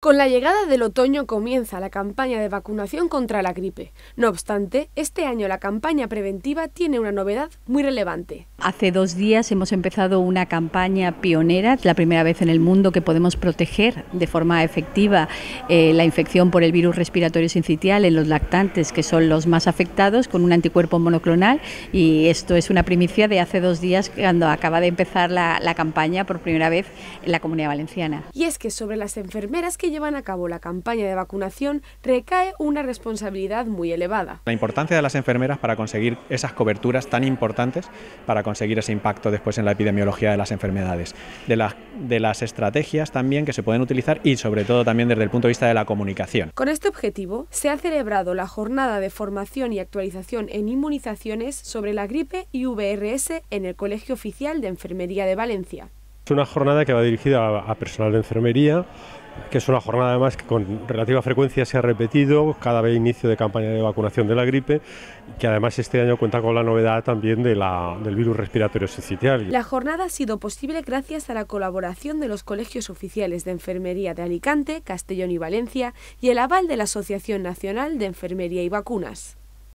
Con la llegada del otoño comienza la campaña de vacunación contra la gripe. No obstante, este año la campaña preventiva tiene una novedad muy relevante. Hace dos días hemos empezado una campaña pionera, la primera vez en el mundo que podemos proteger de forma efectiva eh, la infección por el virus respiratorio sincitial en los lactantes, que son los más afectados, con un anticuerpo monoclonal. Y esto es una primicia de hace dos días, cuando acaba de empezar la, la campaña por primera vez en la Comunidad Valenciana. Y es que sobre las enfermeras que llevan a cabo la campaña de vacunación recae una responsabilidad muy elevada. La importancia de las enfermeras para conseguir esas coberturas tan importantes, para conseguir ese impacto después en la epidemiología de las enfermedades, de, de las estrategias también que se pueden utilizar y sobre todo también desde el punto de vista de la comunicación. Con este objetivo se ha celebrado la jornada de formación y actualización en inmunizaciones sobre la gripe y VRS en el Colegio Oficial de Enfermería de Valencia. Es una jornada que va dirigida a personal de enfermería, que es una jornada además que con relativa frecuencia se ha repetido cada vez inicio de campaña de vacunación de la gripe, que además este año cuenta con la novedad también del virus respiratorio sincitial. La jornada ha sido posible gracias a la colaboración de los colegios oficiales de enfermería de Alicante, Castellón y Valencia y el aval de la Asociación Nacional de Enfermería y Vacunas.